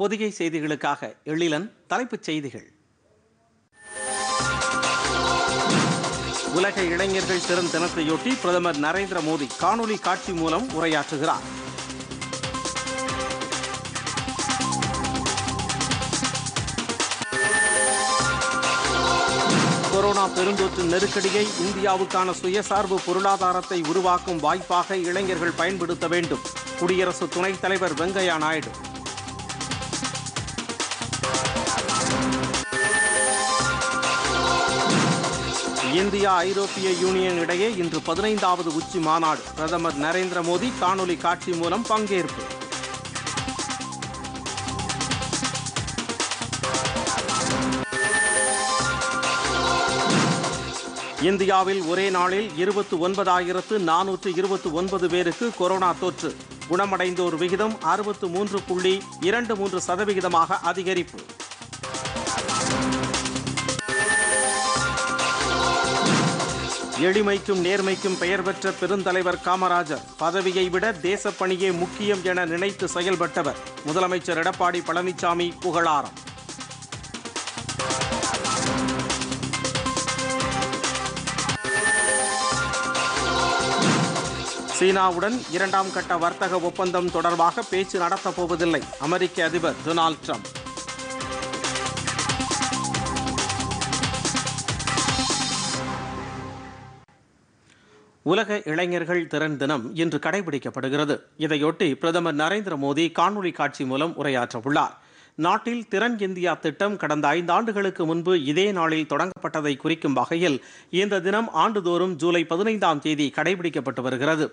பொதிகை செய்திகளுக்காக எழிலன் தலைப்புச் செய்திகள் உலக இளைஞர்கள் திறன் தினத்தையொட்டி பிரதமர் நரேந்திர மோடி காணொலி காட்சி மூலம் உரையாற்றுகிறார் கொரோனா பெருந்தொற்று நெருக்கடியை இந்தியாவுக்கான சுயசார்பு பொருளாதாரத்தை உருவாக்கும் வாய்ப்பாக இளைஞர்கள் பயன்படுத்த வேண்டும் குடியரசு துணைத் தலைவர் வெங்கையா நாயுடு இந்தியா ஐரோப்பிய யூனியன் இடையே இன்று பதினைந்தாவது உச்சி மாநாடு பிரதமர் நரேந்திர மோடி காணொலி காட்சி மூலம் பங்கேற்பு இந்தியாவில் ஒரே நாளில் இருபத்தி ஒன்பதாயிரத்து நானூற்று இருபத்தி ஒன்பது பேருக்கு கொரோனா தொற்று குணமடைந்தோர் விகிதம் அறுபத்து மூன்று புள்ளி இரண்டு மூன்று சதவிகிதமாக அதிகரிப்பு எளிமைக்கும் நேர்மைக்கும் பெயர் பெற்ற பெருந்தலைவர் காமராஜர் பதவியை விட தேசப்பணியே முக்கியம் என நினைத்து செயல்பட்டவர் முதலமைச்சர் எடப்பாடி பழனிசாமி புகழாரம் சீனாவுடன் இரண்டாம் கட்ட வர்த்தக ஒப்பந்தம் தொடர்பாக பேச்சு நடத்தப்போவதில்லை அமெரிக்க அதிபர் டொனால்ட் ட்ரம்ப் உலக இளைஞர்கள் திறன் தினம் இன்று கடைபிடிக்கப்படுகிறது இதையொட்டி பிரதமர் நரேந்திர மோடி காணொலி காட்சி மூலம் உரையாற்றவுள்ளார் நாட்டில் திறன் இந்தியா திட்டம் கடந்த ஐந்து ஆண்டுகளுக்கு முன்பு இதே நாளில் தொடங்கப்பட்டதை குறிக்கும் வகையில் இந்த தினம் ஆண்டுதோறும் ஜூலை பதினைந்தாம் தேதி கடைபிடிக்கப்பட்டு வருகிறது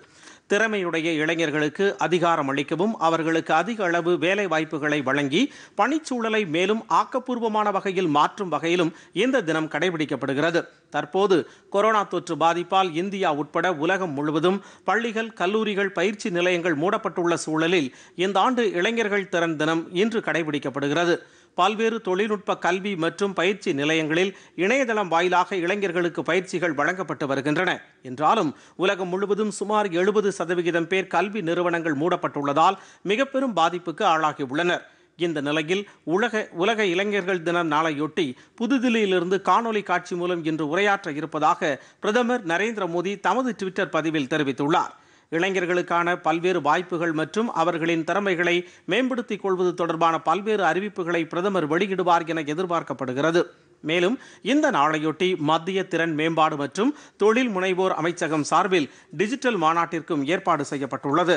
திறமையுடைய இளைஞர்களுக்கு அதிகாரம் அளிக்கவும் அவர்களுக்கு அதிக அளவு வேலை வாய்ப்புகளை வழங்கி பணிச்சூழலை மேலும் ஆக்கப்பூர்வமான வகையில் மாற்றும் வகையிலும் இந்த தினம் கடைபிடிக்கப்படுகிறது தற்போது கொரோனா தொற்று பாதிப்பால் இந்தியா உட்பட உலகம் முழுவதும் பள்ளிகள் கல்லூரிகள் பயிற்சி நிலையங்கள் மூடப்பட்டுள்ள சூழலில் இந்த ஆண்டு இளைஞர்கள் திறன் தினம் இன்று கடைபிடிக்கப்படுகிறது பல்வேறு தொழில்நுட்ப கல்வி மற்றும் பயிற்சி நிலையங்களில் இணையதளம் வாயிலாக இளைஞர்களுக்கு பயிற்சிகள் வழங்கப்பட்டு வருகின்றன என்றாலும் உலகம் முழுவதும் சுமார் எழுபது சதவிகிதம் பேர் கல்வி நிறுவனங்கள் மூடப்பட்டுள்ளதால் மிக பெரும் பாதிப்புக்கு ஆளாகியுள்ளனர் இந்த நிலையில் உலக உலக இளைஞர்கள் தினம் நாளையொட்டி புதுதில்லியிலிருந்து காணொலி காட்சி மூலம் இன்று உரையாற்ற இருப்பதாக பிரதமர் நரேந்திர மோடி தமது ட்விட்டர் பதிவில் தெரிவித்துள்ளார் இளைஞர்களுக்கான பல்வேறு வாய்ப்புகள் மற்றும் அவர்களின் திறமைகளை மேம்படுத்திக் கொள்வது தொடர்பான பல்வேறு அறிவிப்புகளை பிரதமர் வெளியிடுவார் என எதிர்பார்க்கப்படுகிறது மேலும் இந்த நாளையொட்டி மத்திய திறன் மேம்பாடு மற்றும் தொழில் முனைவோர் அமைச்சகம் சார்பில் டிஜிட்டல் மாநாட்டிற்கும் ஏற்பாடு செய்யப்பட்டுள்ளது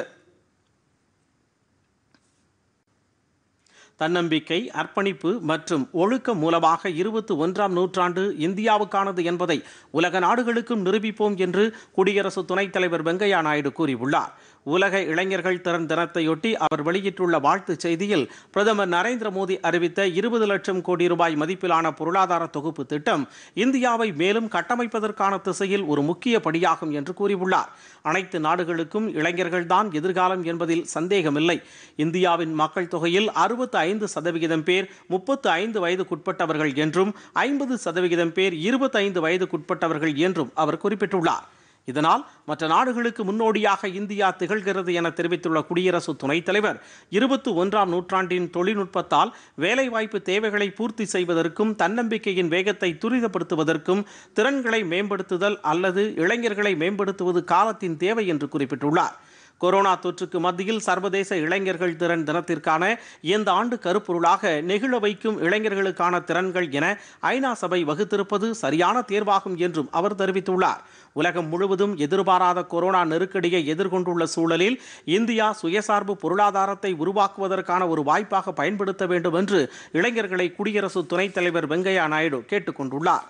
தன்னம்பிக்கை அர்ப்பணிப்பு மற்றும் ஒழுக்கம் மூலமாக இருபத்தி ஒன்றாம் நூற்றாண்டு இந்தியாவுக்கானது என்பதை உலக நாடுகளுக்கும் நிரூபிப்போம் என்று குடியரசு துணைத் தலைவர் வெங்கையா நாயுடு கூறியுள்ளார் உலக இளைஞர்கள் திறன் தினத்தையொட்டி அவர் வெளியிட்டுள்ள வாழ்த்துச் செய்தியில் பிரதமர் நரேந்திர மோடி அறிவித்த இருபது லட்சம் கோடி ரூபாய் மதிப்பிலான பொருளாதார தொகுப்பு திட்டம் இந்தியாவை மேலும் கட்டமைப்பதற்கான திசையில் ஒரு முக்கிய படியாகும் என்று கூறியுள்ளார் அனைத்து நாடுகளுக்கும் இளைஞர்கள்தான் எதிர்காலம் என்பதில் சந்தேகமில்லை இந்தியாவின் மக்கள் தொகையில் அறுபத்து ஐந்து சதவிகிதம் பேர் முப்பத்து ஐந்து வயதுக்குட்பட்டவர்கள் என்றும் ஐம்பது சதவிகிதம் பேர் இருபத்தைந்து வயதுக்குட்பட்டவர்கள் என்றும் அவர் குறிப்பிட்டுள்ளார் இதனால் மற்ற நாடுகளுக்கு முன்னோடியாக இந்தியா திகழ்கிறது என தெரிவித்துள்ள குடியரசு துணைத் தலைவர் இருபத்தி ஒன்றாம் நூற்றாண்டின் தொழில்நுட்பத்தால் வேலைவாய்ப்பு தேவைகளை பூர்த்தி செய்வதற்கும் தன்னம்பிக்கையின் வேகத்தை துரிதப்படுத்துவதற்கும் திறன்களை மேம்படுத்துதல் அல்லது இளைஞர்களை மேம்படுத்துவது காலத்தின் தேவை என்று குறிப்பிட்டுள்ளார் கொரோனா தொற்றுக்கு மத்தியில் சர்வதேச இளைஞர்கள் திறன் தினத்திற்கான இந்த ஆண்டு கருப்பொருளாக நெகிழ வைக்கும் இளைஞர்களுக்கான திறன்கள் என ஐநா சபை வகுத்திருப்பது சரியான தேர்வாகும் என்றும் அவர் தெரிவித்துள்ளார் உலகம் முழுவதும் எதிர்பாராத கொரோனா நெருக்கடியை எதிர்கொண்டுள்ள சூழலில் இந்தியா சுயசார்பு பொருளாதாரத்தை உருவாக்குவதற்கான ஒரு வாய்ப்பாக பயன்படுத்த வேண்டும் என்று இளைஞர்களை குடியரசு துணைத் தலைவர் வெங்கையா நாயுடு கேட்டுக்கொண்டுள்ளார்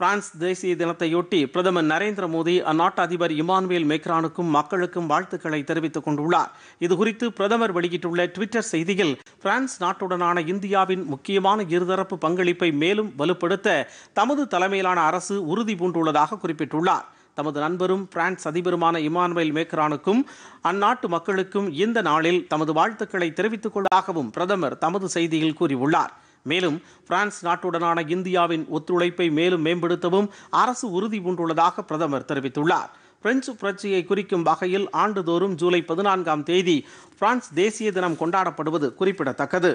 பிரான்ஸ் தேசிய தினத்தையொட்டி பிரதமர் நரேந்திர மோடி அந்நாட்டு அதிபர் இமானுவேல் மேக்ரானுக்கும் மக்களுக்கும் வாழ்த்துக்களை தெரிவித்துக் கொண்டுள்ளார் இதுகுறித்து பிரதமர் வெளியிட்டுள்ள டுவிட்டர் செய்தியில் பிரான்ஸ் நாட்டுடனான இந்தியாவின் முக்கியமான இருதரப்பு பங்களிப்பை மேலும் வலுப்படுத்த தமது தலைமையிலான அரசு உறுதி பூண்டுள்ளதாக குறிப்பிட்டுள்ளார் தமது நண்பரும் பிரான்ஸ் அதிபருமான இமானுவேல் மேக்ரானுக்கும் அந்நாட்டு மக்களுக்கும் இந்த நாளில் தமது வாழ்த்துக்களை தெரிவித்துக் கொள்வதாகவும் பிரதமர் தமது செய்தியில் கூறியுள்ளார் மேலும் பிரான்ஸ் நாட்டுடனான இந்தியாவின் ஒத்துழைப்பை மேலும் மேம்படுத்தவும் அரசு உறுதி பூண்டுள்ளதாக பிரதமர் தெரிவித்துள்ளார் பிரெஞ்சு புரட்சியை குறிக்கும் வகையில் ஆண்டுதோறும் ஜூலை பதினான்காம் தேதி பிரான்ஸ் தேசிய தினம் கொண்டாடப்படுவது குறிப்பிடத்தக்கது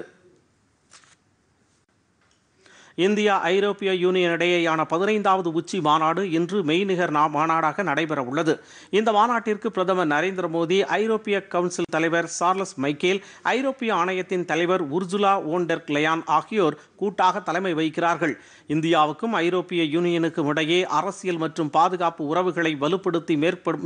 இந்தியா ஐரோப்பிய யூனியன் இடையேயான பதினைந்தாவது உச்சி மாநாடு இன்று மெய்நிகர் மாநாடாக நடைபெற உள்ளது இந்த மாநாட்டிற்கு பிரதமர் நரேந்திர மோடி ஐரோப்பிய கவுன்சில் தலைவர் சார்லஸ் மைக்கேல் ஐரோப்பிய ஆணையத்தின் தலைவர் உர்ஜுலா ஓன்டெர்க் லயான் ஆகியோர் கூட்டாக தலைமை வகிக்கிறார்கள் இந்தியாவுக்கும் ஐரோப்பிய யூனியனுக்கும் இடையே அரசியல் மற்றும் பாதுகாப்பு உறவுகளை வலுப்படுத்தி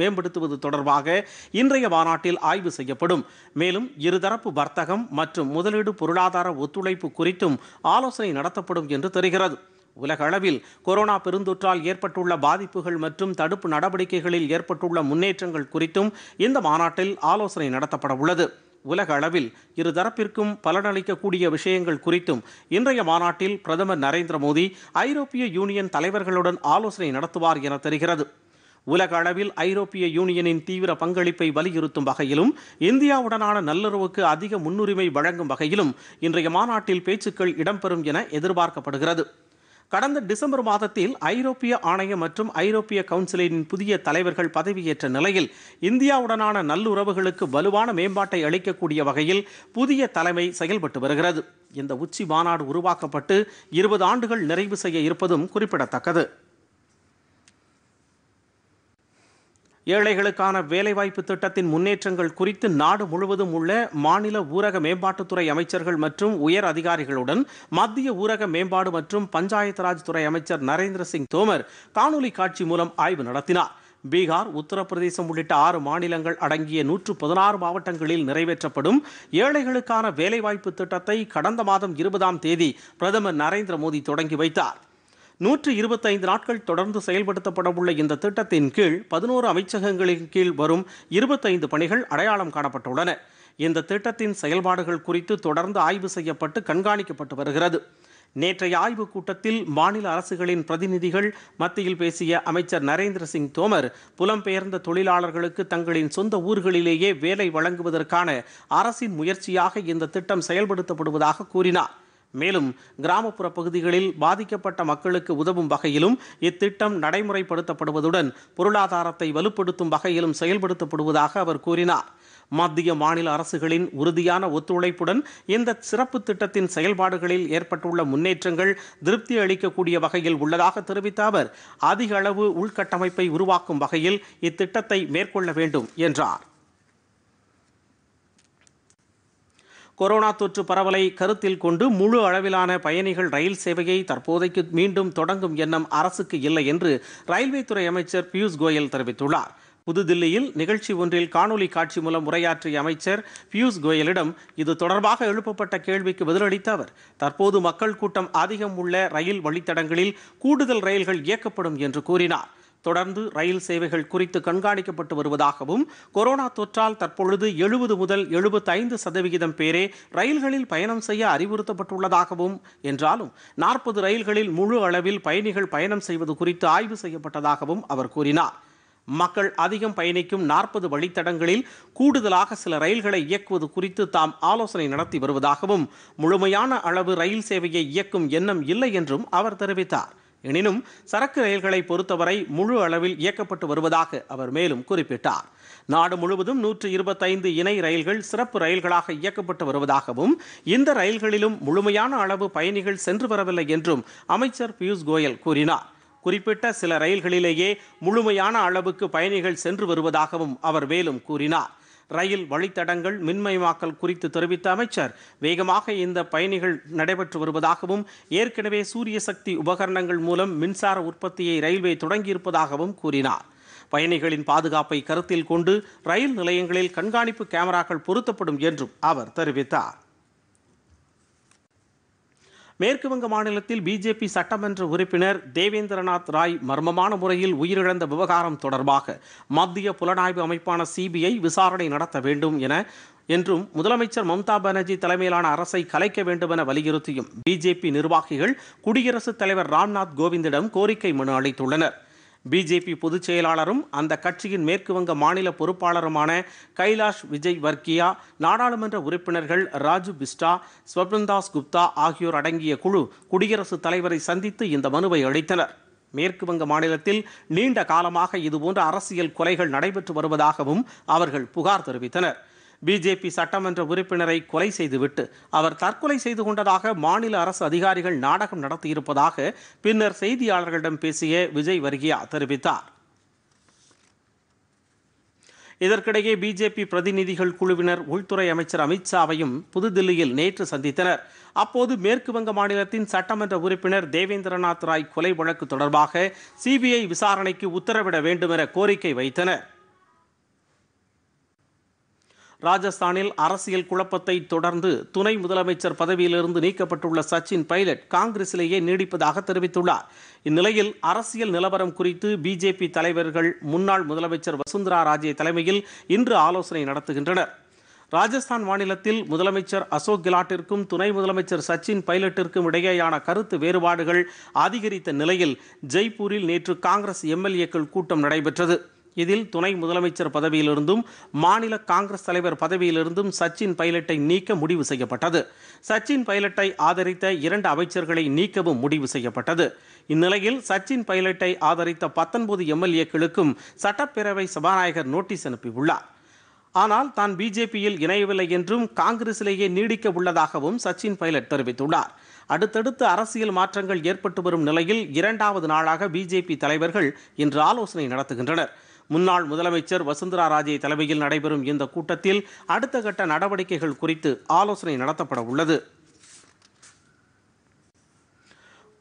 மேம்படுத்துவது தொடர்பாக இன்றைய மாநாட்டில் ஆய்வு செய்யப்படும் மேலும் இருதரப்பு வர்த்தகம் மற்றும் முதலீடு பொருளாதார ஒத்துழைப்பு குறித்தும் ஆலோசனை நடத்தப்படும் என்று தெரிகிறது உலக அளவில் கொரோனா பெருந்தொற்றால் ஏற்பட்டுள்ள பாதிப்புகள் மற்றும் தடுப்பு நடவடிக்கைகளில் ஏற்பட்டுள்ள முன்னேற்றங்கள் குறித்தும் இந்த மாநாட்டில் ஆலோசனை நடத்தப்பட உள்ளது உலக அளவில் இருதரப்பிற்கும் பலனளிக்கக்கூடிய விஷயங்கள் குறித்தும் இன்றைய மாநாட்டில் பிரதமர் நரேந்திர மோடி ஐரோப்பிய யூனியன் தலைவர்களுடன் ஆலோசனை நடத்துவார் என தெரிகிறது உலக அளவில் ஐரோப்பிய யூனியனின் தீவிர பங்களிப்பை வலியுறுத்தும் வகையிலும் இந்தியாவுடனான நல்லுறவுக்கு அதிக முன்னுரிமை வழங்கும் வகையிலும் இன்றைய மாநாட்டில் பேச்சுக்கள் இடம்பெறும் என எதிர்பார்க்கப்படுகிறது கடந்த டிசம்பர் மாதத்தில் ஐரோப்பிய ஆணையம் மற்றும் ஐரோப்பிய கவுன்சிலின் புதிய தலைவர்கள் பதவியேற்ற நிலையில் இந்தியாவுடனான நல்லுறவுகளுக்கு வலுவான மேம்பாட்டை அளிக்கக்கூடிய வகையில் புதிய தலைமை செயல்பட்டு வருகிறது இந்த உச்சி மாநாடு உருவாக்கப்பட்டு இருபது ஆண்டுகள் நிறைவு செய்ய இருப்பதும் குறிப்பிடத்தக்கது ஏழைகளுக்கான வேலைவாய்ப்பு திட்டத்தின் முன்னேற்றங்கள் குறித்து நாடு முழுவதும் உள்ள மாநில ஊரக மேம்பாட்டுத்துறை அமைச்சர்கள் மற்றும் உயர் அதிகாரிகளுடன் மத்திய ஊரக மேம்பாடு மற்றும் பஞ்சாயத்து ராஜ் துறை அமைச்சர் நரேந்திர சிங் தோமர் காணொலி காட்சி மூலம் ஆய்வு நடத்தினார் பீகார் உத்தரப்பிரதேசம் உள்ளிட்ட ஆறு மாநிலங்கள் அடங்கிய நூற்று பதினாறு மாவட்டங்களில் நிறைவேற்றப்படும் ஏழைகளுக்கான வேலைவாய்ப்பு திட்டத்தை கடந்த மாதம் இருபதாம் தேதி பிரதமர் நரேந்திர மோடி தொடங்கி வைத்தார் நூற்று இருபத்தைந்து நாட்கள் தொடர்ந்து செயல்படுத்தப்படவுள்ள இந்த திட்டத்தின் கீழ் பதினோரு அமைச்சகங்களின் கீழ் வரும் இருபத்தைந்து பணிகள் அடையாளம் காணப்பட்டுள்ளன இந்த திட்டத்தின் செயல்பாடுகள் குறித்து தொடர்ந்து ஆய்வு செய்யப்பட்டு கண்காணிக்கப்பட்டு வருகிறது நேற்றைய ஆய்வுக் கூட்டத்தில் மாநில அரசுகளின் பிரதிநிதிகள் மத்தியில் பேசிய அமைச்சர் நரேந்திர சிங் தோமர் புலம்பெயர்ந்த தொழிலாளர்களுக்கு தங்களின் சொந்த ஊர்களிலேயே வேலை வழங்குவதற்கான அரசின் முயற்சியாக இந்த திட்டம் செயல்படுத்தப்படுவதாக கூறினார் மேலும் கிராமப்புற பகுதிகளில் பாதிக்கப்பட்ட மக்களுக்கு உதவும் வகையிலும் இத்திட்டம் நடைமுறைப்படுத்தப்படுவதுடன் பொருளாதாரத்தை வலுப்படுத்தும் வகையிலும் செயல்படுத்தப்படுவதாக அவர் கூறினார் மத்திய மாநில அரசுகளின் உறுதியான ஒத்துழைப்புடன் இந்த சிறப்பு திட்டத்தின் செயல்பாடுகளில் ஏற்பட்டுள்ள முன்னேற்றங்கள் திருப்தி அளிக்கக்கூடிய வகையில் உள்ளதாக தெரிவித்த அவர் அதிக அளவு உள்கட்டமைப்பை உருவாக்கும் வகையில் இத்திட்டத்தை மேற்கொள்ள வேண்டும் என்றார் கொரோனா தொற்று பரவலை கருத்தில் கொண்டு முழு அளவிலான பயணிகள் ரயில் சேவையை தற்போதைக்கு மீண்டும் தொடங்கும் எண்ணம் அரசுக்கு இல்லை என்று ரயில்வே துறை அமைச்சர் பியூஷ் கோயல் தெரிவித்துள்ளார் புதுதில்லியில் நிகழ்ச்சி ஒன்றில் காணொலி காட்சி மூலம் உரையாற்றிய அமைச்சர் பியூஷ் கோயலிடம் இது தொடர்பாக எழுப்பப்பட்ட கேள்விக்கு பதிலளித்த அவர் தற்போது மக்கள் கூட்டம் அதிகம் உள்ள ரயில் வழித்தடங்களில் கூடுதல் ரயில்கள் இயக்கப்படும் என்று கூறினார் தொடர்ந்து ரயில் சேவைகள் குறித்து கண்காணிக்கப்பட்டு வருவதாகவும் கொரோனா தொற்றால் தற்பொழுது எழுபது முதல் எழுபத்தைந்து சதவிகிதம் பேரே ரயில்களில் பயணம் செய்ய அறிவுறுத்தப்பட்டுள்ளதாகவும் என்றாலும் நாற்பது ரயில்களில் முழு அளவில் பயணிகள் பயணம் செய்வது குறித்து ஆய்வு செய்யப்பட்டதாகவும் அவர் கூறினார் மக்கள் அதிகம் பயணிக்கும் நாற்பது வழித்தடங்களில் கூடுதலாக சில ரயில்களை இயக்குவது குறித்து தாம் ஆலோசனை நடத்தி வருவதாகவும் முழுமையான அளவு ரயில் சேவையை இயக்கும் எண்ணம் இல்லை என்றும் அவர் தெரிவித்தார் எனினும் சரக்கு ரயில்களை பொறுத்தவரை முழு அளவில் இயக்கப்பட்டு வருவதாக அவர் மேலும் குறிப்பிட்டார் நாடு முழுவதும் நூற்று இருபத்தைந்து இணை ரயில்கள் சிறப்பு ரயில்களாக இயக்கப்பட்டு வருவதாகவும் இந்த ரயில்களிலும் முழுமையான அளவு பயணிகள் சென்று வரவில்லை என்றும் அமைச்சர் பியூஷ் கோயல் கூறினார் குறிப்பிட்ட சில ரயில்களிலேயே முழுமையான அளவுக்கு பயணிகள் சென்று வருவதாகவும் அவர் மேலும் கூறினார் ரயில் வழித்தடங்கள் மின்மயமாக்கல் குறித்து தெரிவித்த அமைச்சர் வேகமாக இந்த பயணிகள் நடைபெற்று வருவதாகவும் ஏற்கனவே சூரிய சக்தி உபகரணங்கள் மூலம் மின்சார உற்பத்தியை ரயில்வே தொடங்கியிருப்பதாகவும் கூறினார் பயணிகளின் பாதுகாப்பை கருத்தில் கொண்டு ரயில் நிலையங்களில் கண்காணிப்பு கேமராக்கள் பொருத்தப்படும் என்றும் அவர் தெரிவித்தார் மேற்கு வங்க மாநிலத்தில் பிஜேபி சட்டமன்ற உறுப்பினர் தேவேந்திரநாத் ராய் மர்மமான முறையில் உயிரிழந்த விவகாரம் தொடர்பாக மத்திய புலனாய்வு அமைப்பான சிபிஐ விசாரணை நடத்த வேண்டும் என என்றும் முதலமைச்சர் மம்தா பானர்ஜி தலைமையிலான அரசை கலைக்க வேண்டுமென வலியுறுத்தியும் பிஜேபி நிர்வாகிகள் குடியரசுத் தலைவர் ராம்நாத் கோவிந்திடம் கோரிக்கை மனு அளித்துள்ளனர் பிஜேபி பொதுச் செயலாளரும் அந்த கட்சியின் மேற்குவங்க மாநில பொறுப்பாளருமான கைலாஷ் விஜய் வர்க்கியா நாடாளுமன்ற உறுப்பினர்கள் ராஜு பிஸ்டா ஸ்வப்னந்தாஸ் குப்தா ஆகியோர் அடங்கிய குழு குடியரசுத் தலைவரை சந்தித்து இந்த மனுவை அளித்தனர் மேற்கு வங்க மாநிலத்தில் நீண்ட காலமாக இதுபோன்ற அரசியல் கொலைகள் நடைபெற்று வருவதாகவும் அவர்கள் புகார் தெரிவித்தனர் பிஜேபி சட்டமன்ற உறுப்பினரை கொலை செய்துவிட்டு அவர் தற்கொலை செய்து கொண்டதாக மாநில அரசு அதிகாரிகள் நாடகம் நடத்தியிருப்பதாக பின்னர் செய்தியாளர்களிடம் பேசிய விஜய் வர்கியா தெரிவித்தார் இதற்கிடையே பிஜேபி பிரதிநிதிகள் குழுவினர் உள்துறை அமைச்சர் அமித்ஷாவையும் புதுதில்லியில் நேற்று சந்தித்தனர் அப்போது மேற்கு வங்க மாநிலத்தின் சட்டமன்ற உறுப்பினர் தேவேந்திரநாத் ராய் கொலை வழக்கு தொடர்பாக சிபிஐ விசாரணைக்கு உத்தரவிட வேண்டுமென கோரிக்கை வைத்தனா் ராஜஸ்தானில் அரசியல் குழப்பத்தை தொடர்ந்து துணை முதலமைச்சர் பதவியிலிருந்து நீக்கப்பட்டுள்ள சச்சின் பைலட் காங்கிரசிலேயே நீடிப்பதாக தெரிவித்துள்ளார் இந்நிலையில் அரசியல் நிலவரம் குறித்து பிஜேபி தலைவர்கள் முன்னாள் முதலமைச்சர் வசுந்தரா ராஜே தலைமையில் இன்று ஆலோசனை நடத்துகின்றனர் ராஜஸ்தான் மாநிலத்தில் முதலமைச்சர் அசோக் கெலாட்டிற்கும் துணை முதலமைச்சர் சச்சின் பைலட்டிற்கும் இடையேயான கருத்து வேறுபாடுகள் அதிகரித்த நிலையில் ஜெய்ப்பூரில் நேற்று காங்கிரஸ் எம்எல்ஏக்கள் கூட்டம் நடைபெற்றது இதில் துணை முதலமைச்சர் பதவியிலிருந்தும் மாநில காங்கிரஸ் தலைவர் பதவியிலிருந்தும் சச்சின் பைலட்டை நீக்க முடிவு செய்யப்பட்டது சச்சின் பைலட்டை ஆதரித்த இரண்டு அமைச்சர்களை நீக்கவும் முடிவு செய்யப்பட்டது இந்நிலையில் சச்சின் பைலட்டை ஆதரித்த பத்தொன்பது எம்எல்ஏக்களுக்கும் சட்டப்பேரவை சபாநாயகர் நோட்டீஸ் அனுப்பியுள்ளார் ஆனால் தான் பிஜேபியில் இணையவில்லை என்றும் காங்கிரசிலேயே நீடிக்க உள்ளதாகவும் சச்சின் பைலட் தெரிவித்துள்ளார் அடுத்தடுத்து அரசியல் மாற்றங்கள் ஏற்பட்டு வரும் நிலையில் இரண்டாவது நாளாக பிஜேபி தலைவர்கள் இன்று ஆலோசனை நடத்துகின்றனர் முன்னாள் முதலமைச்சர் வசுந்தரா ராஜே தலைமையில் நடைபெறும் இந்த கூட்டத்தில் அடுத்த கட்ட நடவடிக்கைகள் குறித்து ஆலோசனை நடத்தப்பட உள்ளது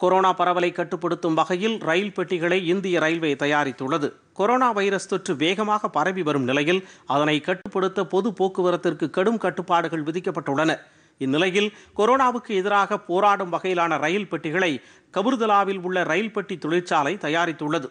கொரோனா பரவலை கட்டுப்படுத்தும் வகையில் ரயில் பெட்டிகளை இந்திய ரயில்வே தயாரித்துள்ளது கொரோனா வைரஸ் தொற்று வேகமாக பரவி வரும் நிலையில் அதனை கட்டுப்படுத்த பொது போக்குவரத்திற்கு கடும் கட்டுப்பாடுகள் விதிக்கப்பட்டுள்ளன இந்நிலையில் கொரோனாவுக்கு எதிராக போராடும் வகையிலான ரயில் பெட்டிகளை கபுர்தலாவில் உள்ள ரயில் பெட்டி தொழிற்சாலை தயாரித்துள்ளது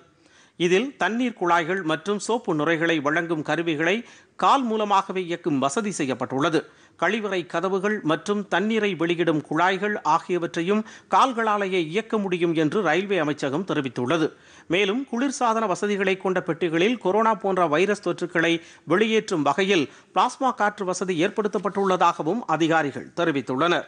இதில் தண்ணீர் குழாய்கள் மற்றும் சோப்பு நுரைகளை வழங்கும் கருவிகளை கால் மூலமாகவே இயக்கும் வசதி செய்யப்பட்டுள்ளது கழிவறை கதவுகள் மற்றும் தண்ணீரை வெளியிடும் குழாய்கள் ஆகியவற்றையும் கால்களாலேயே இயக்க முடியும் என்று ரயில்வே அமைச்சகம் தெரிவித்துள்ளது மேலும் குளிர்சாதன வசதிகளை கொண்ட பெட்டிகளில் கொரோனா போன்ற வைரஸ் தொற்றுக்களை வெளியேற்றும் வகையில் பிளாஸ்மா காற்று வசதி ஏற்படுத்தப்பட்டுள்ளதாகவும் அதிகாரிகள் தெரிவித்துள்ளனர்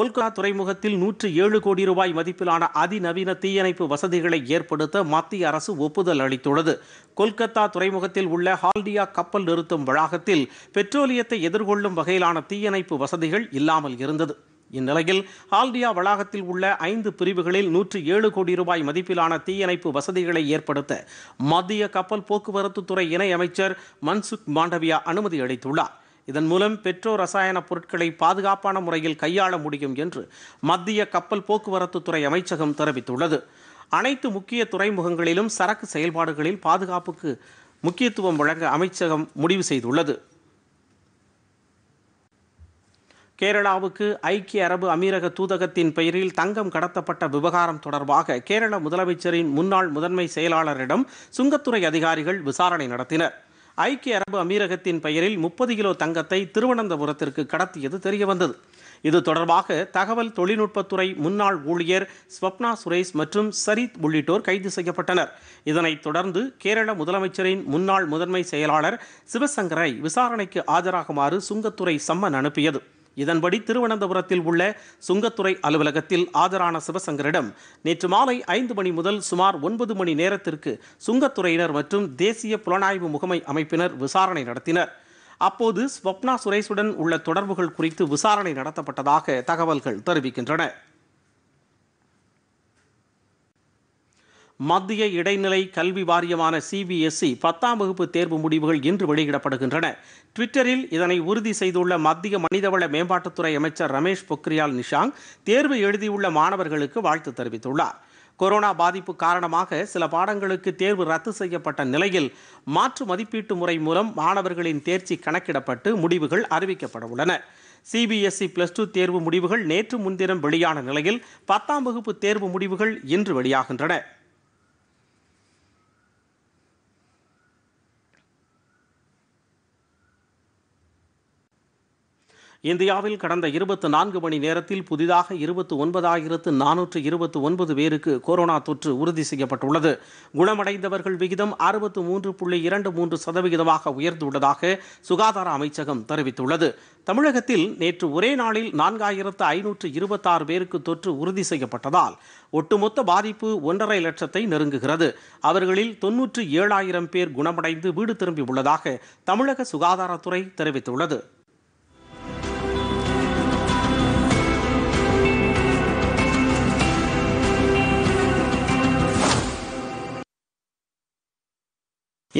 கொல்கத்தா துறைமுகத்தில் நூற்று ஏழு கோடி ரூபாய் மதிப்பிலான அதிநவீன தீயணைப்பு வசதிகளை ஏற்படுத்த மத்திய அரசு ஒப்புதல் அளித்துள்ளது கொல்கத்தா துறைமுகத்தில் உள்ள ஹால்டியா கப்பல் நிறுத்தும் வளாகத்தில் பெட்ரோலியத்தை எதிர்கொள்ளும் வகையிலான தீயணைப்பு வசதிகள் இல்லாமல் இருந்தது இந்நிலையில் ஹால்டியா வளாகத்தில் உள்ள ஐந்து பிரிவுகளில் நூற்று ஏழு கோடி ரூபாய் மதிப்பிலான தீயணைப்பு வசதிகளை ஏற்படுத்த மத்திய கப்பல் போக்குவரத்து துறை இணையமைச்சர் மன்சுக் மாண்டவியா அனுமதி அளித்துள்ளார் இதன் மூலம் பெட்ரோ ரசாயன பொருட்களை பாதுகாப்பான முறையில் கையாள முடியும் என்று மத்திய கப்பல் போக்குவரத்து துறை அமைச்சகம் தெரிவித்துள்ளது அனைத்து முக்கிய துறைமுகங்களிலும் சரக்கு செயல்பாடுகளில் பாதுகாப்புக்கு முக்கியத்துவம் வழங்க அமைச்சகம் முடிவு செய்துள்ளது கேரளாவுக்கு ஐக்கிய அரபு அமீரக தூதகத்தின் பெயரில் தங்கம் கடத்தப்பட்ட விவகாரம் தொடர்பாக கேரள முதலமைச்சரின் முன்னாள் முதன்மை செயலாளரிடம் சுங்கத்துறை அதிகாரிகள் விசாரணை நடத்தினர் ஐக்கிய அரபு அமீரகத்தின் பெயரில் முப்பது கிலோ தங்கத்தை திருவனந்தபுரத்திற்கு கடத்தியது தெரியவந்தது இது தொடர்பாக தகவல் தொழில்நுட்பத்துறை முன்னாள் ஊழியர் ஸ்வப்னா சுரேஷ் மற்றும் சரித் உள்ளிட்டோர் கைது செய்யப்பட்டனர் இதனைத் தொடர்ந்து கேரள முதலமைச்சரின் முன்னாள் முதன்மை செயலாளர் சிவசங்கரை விசாரணைக்கு ஆஜராகுமாறு சுங்கத்துறை சம்மன் அனுப்பியது இதன்படி திருவனந்தபுரத்தில் உள்ள சுங்கத்துறை அலுவலகத்தில் ஆஜரான சிவசங்கரிடம் நேற்று மாலை ஐந்து மணி முதல் சுமார் ஒன்பது மணி நேரத்திற்கு சுங்கத்துறையினர் மற்றும் தேசிய புலனாய்வு முகமை அமைப்பினர் விசாரணை நடத்தினர் அப்போது ஸ்வப்னா சுரேஷுடன் உள்ள தொடர்புகள் குறித்து விசாரணை நடத்தப்பட்டதாக தகவல்கள் தெரிவிக்கின்றன மத்திய இடைநிலை கல்வி வாரியமான சிபிஎஸ்இ e பத்தாம் வகுப்பு தேர்வு முடிவுகள் இன்று வெளியிடப்படுகின்றன ட்விட்டரில் இதனை உறுதி செய்துள்ள மத்திய மனிதவள மேம்பாட்டுத்துறை அமைச்சர் ரமேஷ் பொக்ரியால் நிஷாங் தேர்வு எழுதியுள்ள மாணவர்களுக்கு வாழ்த்து தெரிவித்துள்ளார் கொரோனா பாதிப்பு காரணமாக சில பாடங்களுக்கு தேர்வு ரத்து செய்யப்பட்ட நிலையில் மாற்று மதிப்பீட்டு முறை மூலம் மாணவர்களின் தேர்ச்சி கணக்கிடப்பட்டு முடிவுகள் அறிவிக்கப்பட உள்ளன சிபிஎஸ்இ பிளஸ் டூ தேர்வு முடிவுகள் நேற்று முன்தினம் வெளியான நிலையில் பத்தாம் வகுப்பு தேர்வு முடிவுகள் இன்று வெளியாகின்றன இந்தியாவில் கடந்த இருபத்தி நான்கு மணி நேரத்தில் புதிதாக இருபத்தி ஒன்பதாயிரத்து நானூற்று இருபத்தி ஒன்பது பேருக்கு கொரோனா தொற்று உறுதி செய்யப்பட்டுள்ளது குணமடைந்தவர்கள் விகிதம் அறுபத்து மூன்று புள்ளி இரண்டு மூன்று சதவிகிதமாக உயர்ந்துள்ளதாக சுகாதார அமைச்சகம் தெரிவித்துள்ளது தமிழகத்தில் நேற்று ஒரே நாளில் நான்காயிரத்து ஐநூற்று இருபத்தாறு பேருக்கு தொற்று உறுதி செய்யப்பட்டதால் ஒட்டுமொத்த பாதிப்பு ஒன்றரை லட்சத்தை நெருங்குகிறது அவர்களில் தொன்னூற்று ஏழாயிரம் பேர் குணமடைந்து வீடு திரும்பியுள்ளதாக தமிழக சுகாதாரத்துறை தெரிவித்துள்ளது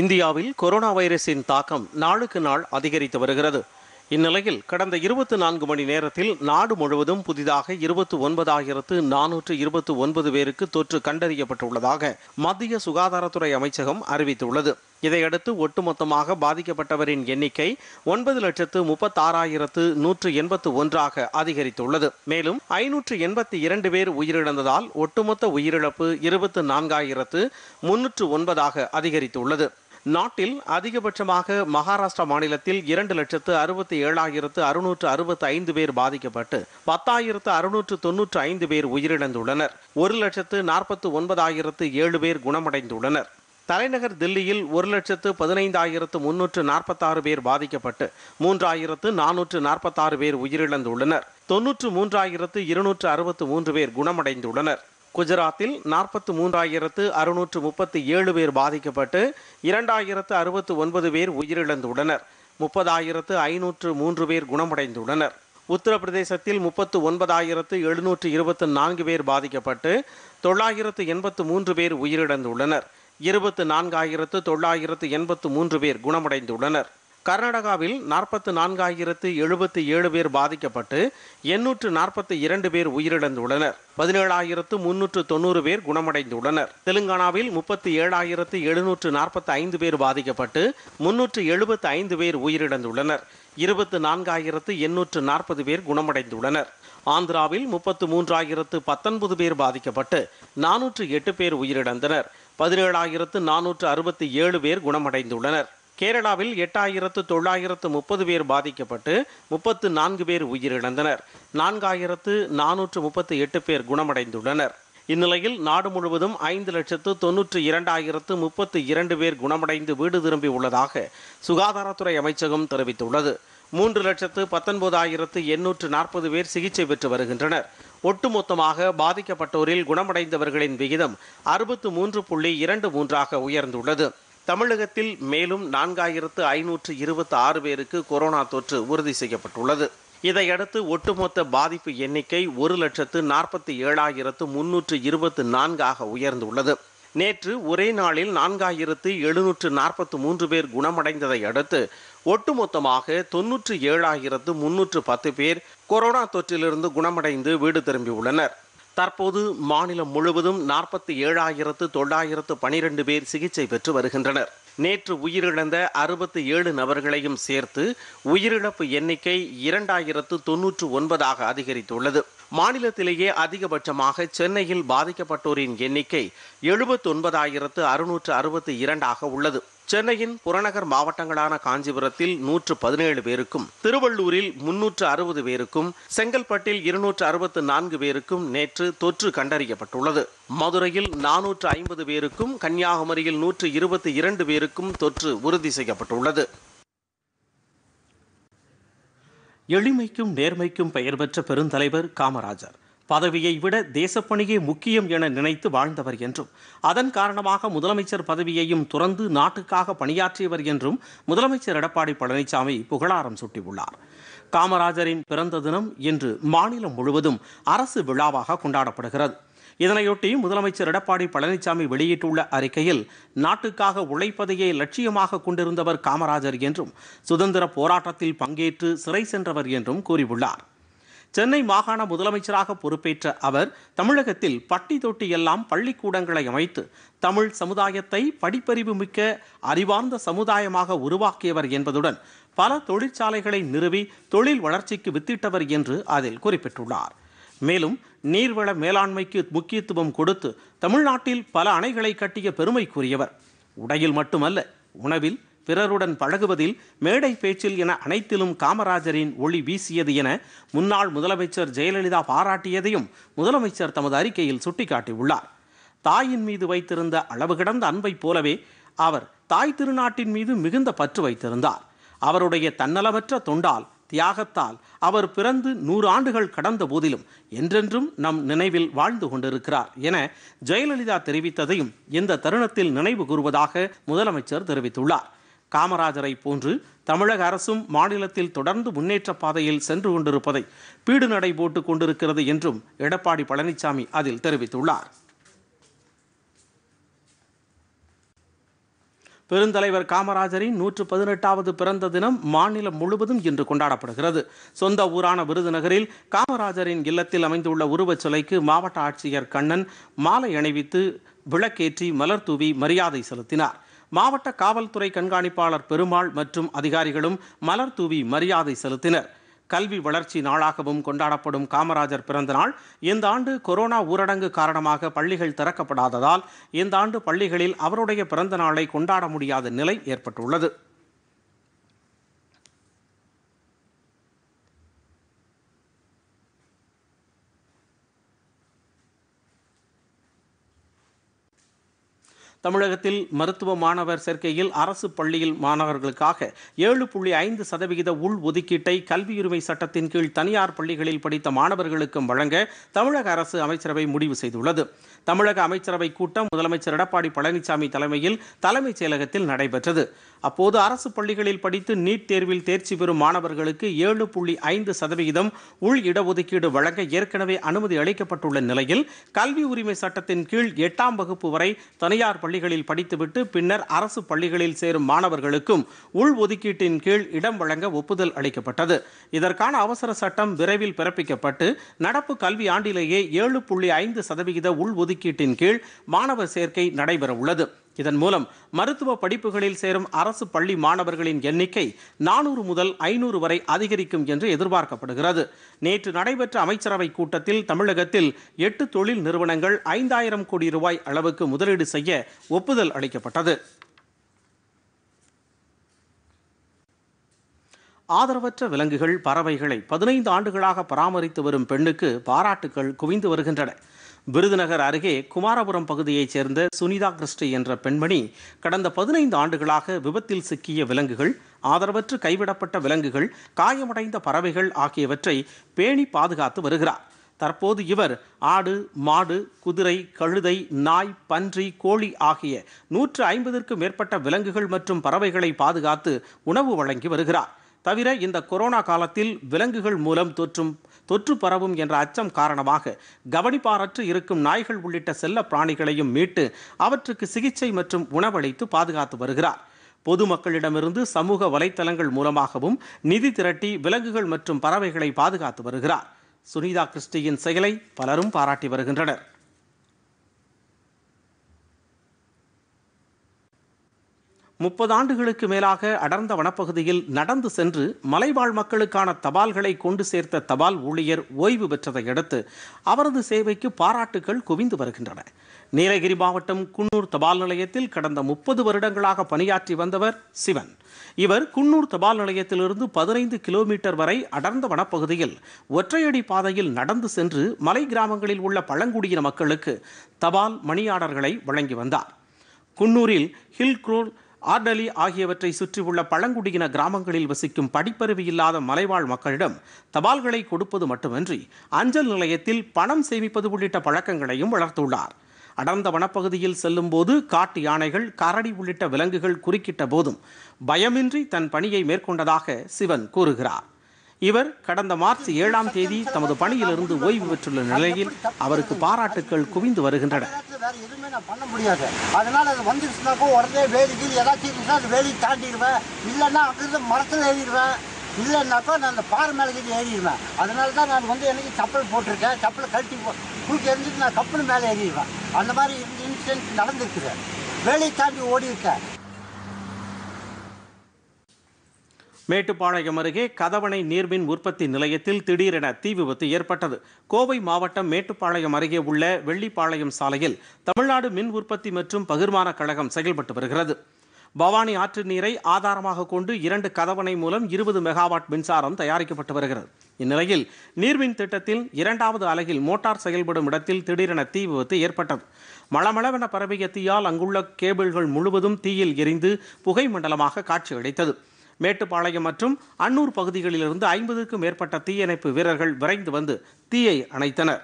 இந்தியாவில் கொரோனா வைரஸின் தாக்கம் நாளுக்கு நாள் அதிகரித்து வருகிறது இந்நிலையில் கடந்த இருபத்தி நான்கு மணி நேரத்தில் நாடு முழுவதும் புதிதாக இருபத்தி ஒன்பதாயிரத்து நானூற்று இருபத்தி ஒன்பது பேருக்கு தொற்று கண்டறியப்பட்டுள்ளதாக மத்திய சுகாதாரத்துறை அமைச்சகம் அறிவித்துள்ளது இதையடுத்து ஒட்டுமொத்தமாக பாதிக்கப்பட்டவரின் எண்ணிக்கை ஒன்பது லட்சத்து முப்பத்தாறாயிரத்து நூற்று எண்பத்து ஒன்றாக அதிகரித்துள்ளது மேலும் ஐநூற்று எண்பத்தி இரண்டு பேர் உயிரிழந்ததால் ஒட்டுமொத்த உயிரிழப்பு இருபத்து நான்காயிரத்து முன்னூற்று ஒன்பதாக அதிகரித்துள்ளது நாட்டில் அதிகபட்சமாக மகாராஷ்டிரா மாநிலத்தில் இரண்டு லட்சத்து அறுபத்தி ஏழாயிரத்து அறுநூற்று அறுபத்தி ஐந்து பேர் பாதிக்கப்பட்டு பத்தாயிரத்து அறுநூற்று தொன்னூற்று ஐந்து பேர் உயிரிழந்துள்ளனர் ஒரு லட்சத்து நாற்பத்து ஒன்பதாயிரத்து ஏழு பேர் குணமடைந்துள்ளனர் தலைநகர் தில்லியில் ஒரு லட்சத்து பதினைந்தாயிரத்து முன்னூற்று நாற்பத்தாறு பேர் பாதிக்கப்பட்டு மூன்றாயிரத்து நானூற்று நாற்பத்தாறு பேர் உயிரிழந்துள்ளனர் தொன்னூற்று மூன்றாயிரத்து இருநூற்று அறுபத்து மூன்று பேர் குணமடைந்துள்ளனர் குஜராத்தில் நாற்பத்து மூன்றாயிரத்து அறுநூற்று முப்பத்து ஏழு பேர் பாதிக்கப்பட்டு இரண்டாயிரத்து அறுபத்து ஒன்பது பேர் உயிரிழந்துள்ளனர் முப்பதாயிரத்து ஐநூற்று மூன்று பேர் குணமடைந்துள்ளனர் உத்தரப்பிரதேசத்தில் முப்பத்து ஒன்பதாயிரத்து எழுநூற்று இருபத்து நான்கு பேர் பாதிக்கப்பட்டு தொள்ளாயிரத்து எண்பத்து மூன்று பேர் உயிரிழந்துள்ளனர் இருபத்து நான்காயிரத்து தொள்ளாயிரத்து எண்பத்து மூன்று பேர் குணமடைந்துள்ளனர் கர்நாடகாவில் நாற்பத்து நான்காயிரத்து எழுபத்தி ஏழு பேர் பாதிக்கப்பட்டு எண்ணூற்று நாற்பத்தி இரண்டு பேர் உயிரிழந்துள்ளனர் பதினேழாயிரத்து முன்னூற்று தொண்ணூறு பேர் குணமடைந்துள்ளனர் தெலுங்கானாவில் முப்பத்தி ஏழாயிரத்து எழுநூற்று நாற்பத்தி ஐந்து பேர் பாதிக்கப்பட்டு முன்னூற்று எழுபத்து ஐந்து பேர் உயிரிழந்துள்ளனர் இருபத்து நான்காயிரத்து எண்ணூற்று நாற்பது பேர் குணமடைந்துள்ளனர் ஆந்திராவில் முப்பத்து மூன்றாயிரத்து பத்தொன்பது பேர் பாதிக்கப்பட்டு நானூற்று எட்டு பேர் உயிரிழந்தனர் பதினேழாயிரத்து நானூற்று அறுபத்தி ஏழு பேர் குணமடைந்துள்ளனர் கேரளாவில் எட்டாயிரத்து தொள்ளாயிரத்து முப்பது பேர் பாதிக்கப்பட்டு முப்பத்து நான்கு பேர் உயிரிழந்தனர் நான்காயிரத்து நானூற்று முப்பத்து எட்டு பேர் குணமடைந்துள்ளனர் இந்நிலையில் நாடு முழுவதும் ஐந்து லட்சத்து தொன்னூற்று இரண்டாயிரத்து முப்பத்து இரண்டு பேர் குணமடைந்து வீடு திரும்பி உள்ளதாக சுகாதாரத்துறை அமைச்சகம் தெரிவித்துள்ளது மூன்று லட்சத்து பத்தொன்பதாயிரத்து எண்ணூற்று நாற்பது பேர் சிகிச்சை பெற்று வருகின்றனர் ஒட்டுமொத்தமாக பாதிக்கப்பட்டோரில் குணமடைந்தவர்களின் விகிதம் அறுபத்து மூன்று புள்ளி இரண்டு மூன்றாக உயர்ந்துள்ளது தமிழகத்தில் மேலும் நான்காயிரத்து ஐநூற்று இருபத்தி ஆறு பேருக்கு கொரோனா தொற்று உறுதி செய்யப்பட்டுள்ளது இதையடுத்து ஒட்டுமொத்த பாதிப்பு எண்ணிக்கை ஒரு லட்சத்து நாற்பத்தி ஏழாயிரத்து முன்னூற்று இருபத்து நான்காக உயர்ந்துள்ளது நேற்று ஒரே நாளில் நான்காயிரத்து எழுநூற்று நாற்பத்து மூன்று பேர் குணமடைந்ததை அடுத்து ஒட்டுமொத்தமாக தொன்னூற்று ஏழாயிரத்து முன்னூற்று பத்து பேர் கொரோனா தொற்றிலிருந்து குணமடைந்து வீடு திரும்பியுள்ளனர் தற்போது மாநிலம் முழுவதும் நாற்பத்தி ஏழாயிரத்து தொள்ளாயிரத்து பனிரெண்டு பேர் சிகிச்சை பெற்று வருகின்றனர் நேற்று உயிரிழந்த அறுபத்தி ஏழு நபர்களையும் சேர்த்து உயிரிழப்பு எண்ணிக்கை இரண்டாயிரத்து தொன்னூற்று ஒன்பதாக அதிகரித்துள்ளது மாநிலத்திலேயே அதிகபட்சமாக சென்னையில் பாதிக்கப்பட்டோரின் எண்ணிக்கை எழுபத்தொன்பதாயிரத்து அறுநூற்று அறுபத்தி இரண்டாக உள்ளது சென்னையின் புறநகர் மாவட்டங்களான காஞ்சிபுரத்தில் நூற்று பதினேழு பேருக்கும் திருவள்ளூரில் முன்னூற்று அறுபது பேருக்கும் செங்கல்பட்டில் இருநூற்று அறுபத்து நான்கு பேருக்கும் நேற்று தொற்று கண்டறியப்பட்டுள்ளது மதுரையில் நானூற்று ஐம்பது பேருக்கும் கன்னியாகுமரியில் நூற்று இருபத்தி இரண்டு பேருக்கும் தொற்று உறுதி செய்யப்பட்டுள்ளது எளிமைக்கும் நேர்மைக்கும் பெயர் பெற்ற பெருந்தலைவர் காமராஜர் பதவியை விட தேசப்பணியே முக்கியம் என நினைத்து வாழ்ந்தவர் என்றும் அதன் காரணமாக முதலமைச்சர் பதவியையும் துறந்து நாட்டுக்காக பணியாற்றியவர் என்றும் முதலமைச்சர் எடப்பாடி பழனிசாமி புகழாரம் சூட்டியுள்ளார் காமராஜரின் பிறந்த தினம் இன்று மாநிலம் முழுவதும் அரசு விழாவாக கொண்டாடப்படுகிறது இதனையொட்டி முதலமைச்சர் எடப்பாடி பழனிசாமி வெளியிட்டுள்ள அறிக்கையில் நாட்டுக்காக உழைப்பதையே லட்சியமாக கொண்டிருந்தவர் காமராஜர் என்றும் சுதந்திர போராட்டத்தில் பங்கேற்று சிறை சென்றவர் என்றும் கூறியுள்ளார் சென்னை மாகாண முதலமைச்சராக பொறுப்பேற்ற அவர் தமிழகத்தில் பட்டி தொட்டி எல்லாம் பள்ளிக்கூடங்களை அமைத்து தமிழ் சமுதாயத்தை படிப்பறிவு மிக்க அறிவார்ந்த சமுதாயமாக உருவாக்கியவர் என்பதுடன் பல தொழிற்சாலைகளை நிறுவி தொழில் வளர்ச்சிக்கு வித்திட்டவர் என்று அதில் குறிப்பிட்டுள்ளார் மேலும் நீர்வள மேலாண்மைக்கு முக்கியத்துவம் கொடுத்து தமிழ்நாட்டில் பல அணைகளை கட்டிய பெருமைக்குரியவர் உடையில் மட்டுமல்ல உணவில் பிறருடன் பழகுவதில் மேடை பேச்சில் என அனைத்திலும் காமராஜரின் ஒளி வீசியது என முன்னாள் முதலமைச்சர் ஜெயலலிதா பாராட்டியதையும் முதலமைச்சர் தமது அறிக்கையில் சுட்டிக்காட்டியுள்ளார் தாயின் மீது வைத்திருந்த அளவு கிடந்த அன்பை போலவே அவர் தாய் திருநாட்டின் மீது மிகுந்த பற்று வைத்திருந்தார் அவருடைய தன்னலமற்ற தொண்டால் தியாகத்தால் அவர் பிறந்து நூறு ஆண்டுகள் கடந்த போதிலும் என்றென்றும் நம் நினைவில் வாழ்ந்து கொண்டிருக்கிறார் என ஜெயலலிதா தெரிவித்ததையும் இந்த தருணத்தில் நினைவு கூறுவதாக முதலமைச்சர் தெரிவித்துள்ளார் காமராஜரை போன்று தமிழக அரசும் மாநிலத்தில் தொடர்ந்து முன்னேற்ற பாதையில் சென்று கொண்டிருப்பதை பீடு நடை போட்டு கொண்டிருக்கிறது என்றும் எடப்பாடி பழனிசாமி அதில் தெரிவித்துள்ளார் பெருந்தலைவர் காமராஜரின் நூற்று பதினெட்டாவது பிறந்த தினம் மாநிலம் முழுவதும் இன்று கொண்டாடப்படுகிறது சொந்த ஊரான விருதுநகரில் காமராஜரின் இல்லத்தில் அமைந்துள்ள உருவச் சிலைக்கு மாவட்ட ஆட்சியர் கண்ணன் மாலை அணிவித்து விளக்கேற்றி மலர் தூவி மரியாதை செலுத்தினார் மாவட்ட காவல்துறை கண்காணிப்பாளர் பெருமாள் மற்றும் அதிகாரிகளும் மலர் தூவி மரியாதை செலுத்தினர் கல்வி வளர்ச்சி நாளாகவும் கொண்டாடப்படும் காமராஜர் பிறந்தநாள் இந்த ஆண்டு கொரோனா ஊரடங்கு காரணமாக பள்ளிகள் திறக்கப்படாததால் இந்த ஆண்டு பள்ளிகளில் அவருடைய பிறந்த நாளை கொண்டாட முடியாத நிலை ஏற்பட்டுள்ளது தமிழகத்தில் மருத்துவ மாணவர் சேர்க்கையில் அரசு பள்ளியில் மாணவர்களுக்காக ஏழு புள்ளி ஐந்து சதவிகித உள் ஒதுக்கீட்டை கல்வியுரிமை சட்டத்தின் கீழ் தனியார் பள்ளிகளில் படித்த மாணவர்களுக்கும் வழங்க தமிழக அரசு அமைச்சரவை முடிவு செய்துள்ளது தமிழக அமைச்சரவை கூட்டம் முதலமைச்சர் எடப்பாடி பழனிசாமி தலைமையில் தலைமைச் செயலகத்தில் நடைபெற்றது அப்போது அரசு பள்ளிகளில் படித்து நீட் தேர்வில் தேர்ச்சி பெறும் மாணவர்களுக்கு ஏழு புள்ளி ஐந்து சதவிகிதம் உள் இடஒதுக்கீடு வழங்க ஏற்கனவே அனுமதி அளிக்கப்பட்டுள்ள நிலையில் கல்வி உரிமை சட்டத்தின் கீழ் எட்டாம் வகுப்பு வரை தனியார் பள்ளிகளில் படித்துவிட்டு பின்னர் அரசு பள்ளிகளில் சேரும் மாணவர்களுக்கும் உள் ஒதுக்கீட்டின் கீழ் இடம் வழங்க ஒப்புதல் அளிக்கப்பட்டது இதற்கான அவசர சட்டம் விரைவில் பிறப்பிக்கப்பட்டு நடப்பு கல்வி ஆண்டிலேயே ஏழு புள்ளி ஐந்து சதவிகித உள் ஒதுக்கீட்டின் கீழ் மாணவர் சேர்க்கை நடைபெறவுள்ளது இதன் மூலம் மருத்துவ படிப்புகளில் சேரும் அரசு பள்ளி மாணவர்களின் எண்ணிக்கை நானூறு முதல் ஐநூறு வரை அதிகரிக்கும் என்று எதிர்பார்க்கப்படுகிறது நேற்று நடைபெற்ற அமைச்சரவை கூட்டத்தில் தமிழகத்தில் எட்டு தொழில் நிறுவனங்கள் ஐந்தாயிரம் கோடி ரூபாய் அளவுக்கு முதலீடு செய்ய ஒப்புதல் அளிக்கப்பட்டது ஆதரவற்ற விலங்குகள் பறவைகளை பதினைந்து ஆண்டுகளாக பராமரித்து வரும் பெண்ணுக்கு பாராட்டுக்கள் குவிந்து வருகின்றன விருதுநகர் அருகே குமாரபுரம் பகுதியைச் சேர்ந்த சுனிதா கிறிஸ்டி என்ற பெண்மணி கடந்த பதினைந்து ஆண்டுகளாக விபத்தில் சிக்கிய விலங்குகள் ஆதரவற்று கைவிடப்பட்ட விலங்குகள் காயமடைந்த பறவைகள் ஆகியவற்றை பேணி பாதுகாத்து வருகிறார் தற்போது இவர் ஆடு மாடு குதிரை கழுதை நாய் பன்றி கோழி ஆகிய நூற்று ஐம்பதிற்கும் மேற்பட்ட விலங்குகள் மற்றும் பறவைகளை பாதுகாத்து உணவு வழங்கி வருகிறார் தவிர இந்த கொரோனா காலத்தில் விலங்குகள் மூலம் தொற்றும் தொற்று பரவும் என்ற அச்சம் காரணமாக கவனிப்பாரற்று இருக்கும் நாய்கள் உள்ளிட்ட செல்ல பிராணிகளையும் மீட்டு அவற்றுக்கு சிகிச்சை மற்றும் உணவளித்து பாதுகாத்து வருகிறார் பொதுமக்களிடமிருந்து சமூக வலைத்தளங்கள் மூலமாகவும் நிதி திரட்டி விலங்குகள் மற்றும் பறவைகளை பாதுகாத்து வருகிறார் சுனிதா கிறிஸ்டியின் செயலை பலரும் பாராட்டி வருகின்றனர் முப்பது ஆண்டுகளுக்கு மேலாக அடர்ந்த வனப்பகுதியில் நடந்து சென்று மலைவாழ் மக்களுக்கான தபால்களை கொண்டு சேர்த்த தபால் ஊழியர் ஓய்வு பெற்றதை அடுத்து அவரது சேவைக்கு பாராட்டுகள் குவிந்து வருகின்றன நீலகிரி மாவட்டம் குன்னூர் தபால் நிலையத்தில் கடந்த முப்பது வருடங்களாக பணியாற்றி வந்தவர் சிவன் இவர் குன்னூர் தபால் நிலையத்திலிருந்து பதினைந்து கிலோமீட்டர் வரை அடர்ந்த வனப்பகுதியில் ஒற்றையடி பாதையில் நடந்து சென்று மலை கிராமங்களில் உள்ள பழங்குடியின மக்களுக்கு தபால் மணியாளர்களை வழங்கி வந்தார் குன்னூரில் ஹில்க்ரோல் ஆர்டலி ஆகியவற்றை சுற்றியுள்ள பழங்குடியின கிராமங்களில் வசிக்கும் படிப்பறிவு இல்லாத மலைவாழ் மக்களிடம் தபால்களை கொடுப்பது மட்டுமின்றி அஞ்சல் நிலையத்தில் பணம் சேமிப்பது உள்ளிட்ட பழக்கங்களையும் வளர்த்துள்ளார் அடர்ந்த வனப்பகுதியில் செல்லும்போது காட்டு யானைகள் கரடி உள்ளிட்ட விலங்குகள் குறுக்கிட்ட போதும் பயமின்றி தன் பணியை மேற்கொண்டதாக சிவன் கூறுகிறார் இவர் கடந்த மார்ச் ஏழாம் தேதி தமது பணியிலிருந்து ஓய்வு பெற்றுள்ள நிலையில் அவருக்கு பாராட்டுக்கள் குவிந்து வருகின்றன வேற எதுவுமே நான் பண்ண முடியாது அது வந்துருச்சுனாக்கோ உடனே ஏதாச்சும் தாண்டிடுவேன் இல்லைன்னா மரத்தில் ஏறிடுவேன் நான் அந்த பாறை மேலே கீழே ஏறிடுவேன் அதனால தான் நான் வந்து எனக்கு சப்பல் போட்டிருக்கேன் சப்பலை கழட்டி போ குறுக்க நான் கப்பல் மேலே ஏறிடுவேன் அந்த மாதிரி இன்சிடென்ட் நடந்துருக்குது வேலையை தாண்டி ஓடி இருக்கேன் மேட்டுப்பாளையம் அருகே கதவணை நீர்மின் உற்பத்தி நிலையத்தில் திடீரென தீ விபத்து ஏற்பட்டது கோவை மாவட்டம் மேட்டுப்பாளையம் அருகே உள்ள வெள்ளிப்பாளையம் சாலையில் தமிழ்நாடு மின் உற்பத்தி மற்றும் பகிர்மான கழகம் செயல்பட்டு வருகிறது பவானி ஆற்று நீரை ஆதாரமாக கொண்டு இரண்டு கதவணை மூலம் இருபது மெகாவாட் மின்சாரம் தயாரிக்கப்பட்டு வருகிறது இந்நிலையில் நீர்மின் திட்டத்தில் இரண்டாவது அலகில் மோட்டார் செயல்படும் இடத்தில் திடீரென தீ விபத்து ஏற்பட்டது மளமளவென பரவிய தீயால் அங்குள்ள கேபிள்கள் முழுவதும் தீயில் எரிந்து புகை மண்டலமாக காட்சியளித்தது மேட்டுப்பாளையம் மற்றும் அன்னூர் பகுதிகளிலிருந்து ஐம்பதுக்கும் மேற்பட்ட தீயணைப்பு வீரர்கள் விரைந்து வந்து தீயை அணைத்தனர்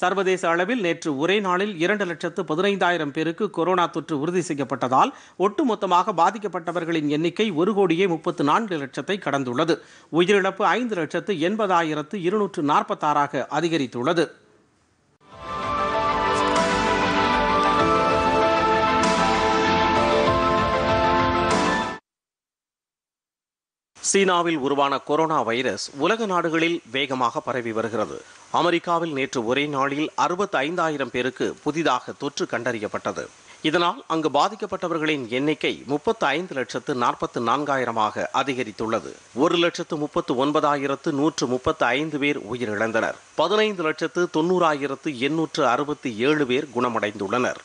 சர்வதேச அளவில் நேற்று ஒரே நாளில் இரண்டு லட்சத்து பதினைந்தாயிரம் பேருக்கு கொரோனா தொற்று உறுதி செய்யப்பட்டதால் ஒட்டுமொத்தமாக பாதிக்கப்பட்டவர்களின் எண்ணிக்கை ஒரு கோடியே முப்பத்து நான்கு லட்சத்தை கடந்துள்ளது உயிரிழப்பு ஐந்து லட்சத்து எண்பதாயிரத்து இருநூற்று நாற்பத்தாறாக அதிகரித்துள்ளது சீனாவில் உருவான கொரோனா வைரஸ் உலக நாடுகளில் வேகமாக பரவி வருகிறது அமெரிக்காவில் நேற்று ஒரே நாளில் அறுபத்தி ஐந்தாயிரம் பேருக்கு புதிதாக தொற்று கண்டறியப்பட்டது இதனால் அங்கு பாதிக்கப்பட்டவர்களின் எண்ணிக்கை முப்பத்து ஐந்து லட்சத்து நாற்பத்து நான்காயிரமாக அதிகரித்துள்ளது ஒரு லட்சத்து முப்பத்து ஒன்பதாயிரத்து நூற்று முப்பத்து ஐந்து பேர் உயிரிழந்தனர் பதினைந்து லட்சத்து தொன்னூறாயிரத்து எண்ணூற்று அறுபத்தி ஏழு பேர் குணமடைந்துள்ளனர்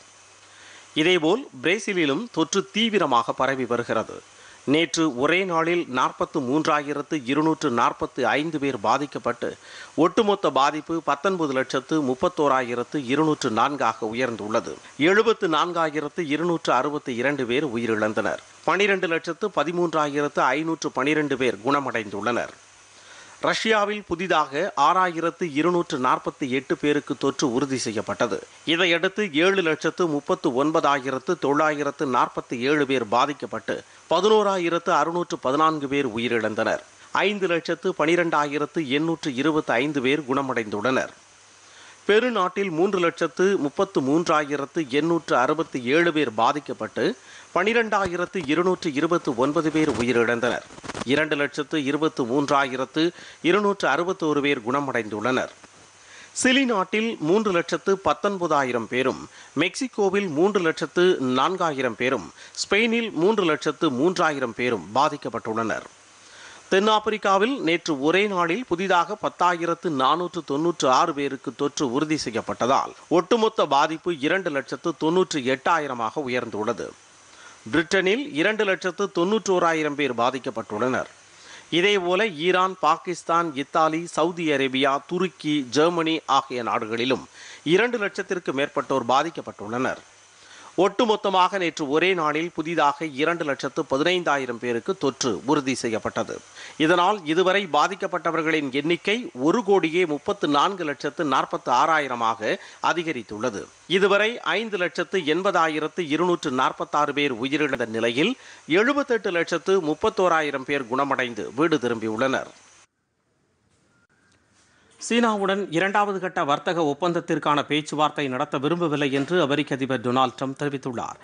இதேபோல் பிரேசிலிலும் தொற்று தீவிரமாக பரவி வருகிறது நேற்று ஒரே நாளில் நாற்பத்து மூன்றாயிரத்து இருநூற்று நாற்பத்து ஐந்து பேர் பாதிக்கப்பட்டு ஒட்டுமொத்த பாதிப்பு பத்தொன்பது லட்சத்து முப்பத்தோராயிரத்து இருநூற்று நான்காக உயர்ந்துள்ளது எழுபத்து நான்காயிரத்து இருநூற்று அறுபத்தி இரண்டு பேர் உயிரிழந்தனர் பனிரெண்டு லட்சத்து பதிமூன்றாயிரத்து ஐநூற்று பனிரெண்டு பேர் குணமடைந்துள்ளனர் ரஷ்யாவில் புதிதாக ஆறாயிரத்து இருநூற்று நாற்பத்தி எட்டு பேருக்கு தொற்று உறுதி செய்யப்பட்டது இதையடுத்து ஏழு லட்சத்து முப்பத்து ஒன்பதாயிரத்து தொள்ளாயிரத்து நாற்பத்தி ஏழு பேர் பாதிக்கப்பட்டு பதினோராயிரத்து அறுநூற்று பதினான்கு பேர் உயிரிழந்தனர் ஐந்து லட்சத்து பனிரெண்டாயிரத்து எண்ணூற்று இருபத்தி ஐந்து பேர் குணமடைந்துள்ளனர் பெருநாட்டில் மூன்று லட்சத்து முப்பத்து மூன்றாயிரத்து எண்ணூற்று அறுபத்தி ஏழு பேர் பாதிக்கப்பட்டு பனிரெண்டாயிரத்து இருநூற்று இருபத்து ஒன்பது பேர் உயிரிழந்தனர் இரண்டு லட்சத்து இருபத்து மூன்றாயிரத்து இருநூற்று அறுபத்தோரு பேர் குணமடைந்துள்ளனர் சிலி நாட்டில் மூன்று லட்சத்து பத்தொன்பதாயிரம் பேரும் மெக்சிகோவில் மூன்று லட்சத்து நான்காயிரம் பேரும் ஸ்பெயினில் மூன்று லட்சத்து மூன்றாயிரம் பேரும் பாதிக்கப்பட்டுள்ளனர் தென்னாப்பிரிக்காவில் நேற்று ஒரே நாளில் புதிதாக பத்தாயிரத்து நானூற்று தொன்னூற்று ஆறு பேருக்கு தொற்று உறுதி செய்யப்பட்டதால் ஒட்டுமொத்த பாதிப்பு இரண்டு லட்சத்து தொன்னூற்று எட்டாயிரமாக உயர்ந்துள்ளது பிரிட்டனில் இரண்டு லட்சத்து ஓராயிரம் பேர் பாதிக்கப்பட்டுள்ளனர் இதேபோல Iran Pakistan Italy Saudi Arabia துருக்கி ஜெர்மனி ஆகிய நாடுகளிலும் இரண்டு லட்சத்திற்கு மேற்பட்டோர் பாதிக்கப்பட்டுள்ளனர் ஒட்டுமொத்தமாக நேற்று ஒரே நாளில் புதிதாக இரண்டு லட்சத்து பதினைந்தாயிரம் பேருக்கு தொற்று உறுதி செய்யப்பட்டது இதனால் இதுவரை பாதிக்கப்பட்டவர்களின் எண்ணிக்கை ஒரு கோடியே முப்பத்து நான்கு லட்சத்து நாற்பத்து ஆறாயிரமாக அதிகரித்துள்ளது இதுவரை ஐந்து லட்சத்து எண்பதாயிரத்து இருநூற்று நாற்பத்தாறு பேர் உயிரிழந்த நிலையில் எழுபத்தெட்டு லட்சத்து முப்பத்தோராயிரம் பேர் குணமடைந்து வீடு திரும்பியுள்ளனர் சீனாவுடன் இரண்டாவது கட்ட வர்த்தக ஒப்பந்தத்திற்கான பேச்சுவார்த்தை நடத்த விரும்பவில்லை என்று அமெரிக்க அதிபர் டொனால்ட் ட்ரம்ப் தெரிவித்துள்ளார்